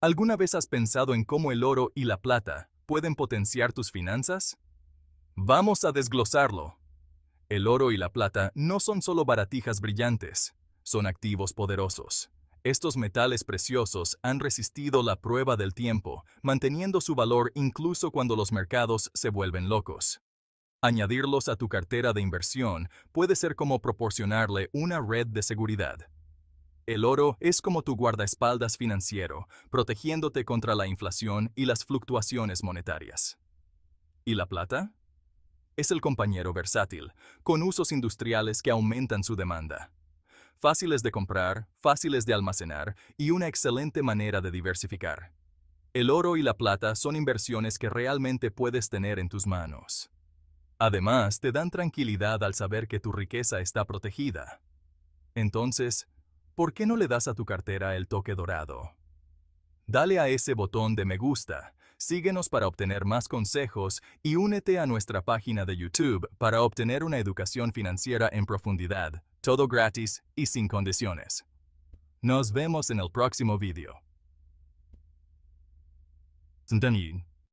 ¿Alguna vez has pensado en cómo el oro y la plata pueden potenciar tus finanzas? Vamos a desglosarlo. El oro y la plata no son solo baratijas brillantes, son activos poderosos. Estos metales preciosos han resistido la prueba del tiempo, manteniendo su valor incluso cuando los mercados se vuelven locos. Añadirlos a tu cartera de inversión puede ser como proporcionarle una red de seguridad. El oro es como tu guardaespaldas financiero, protegiéndote contra la inflación y las fluctuaciones monetarias. ¿Y la plata? Es el compañero versátil, con usos industriales que aumentan su demanda. Fáciles de comprar, fáciles de almacenar y una excelente manera de diversificar. El oro y la plata son inversiones que realmente puedes tener en tus manos. Además, te dan tranquilidad al saber que tu riqueza está protegida. Entonces, ¿Por qué no le das a tu cartera el toque dorado? Dale a ese botón de me gusta, síguenos para obtener más consejos y únete a nuestra página de YouTube para obtener una educación financiera en profundidad, todo gratis y sin condiciones. Nos vemos en el próximo video.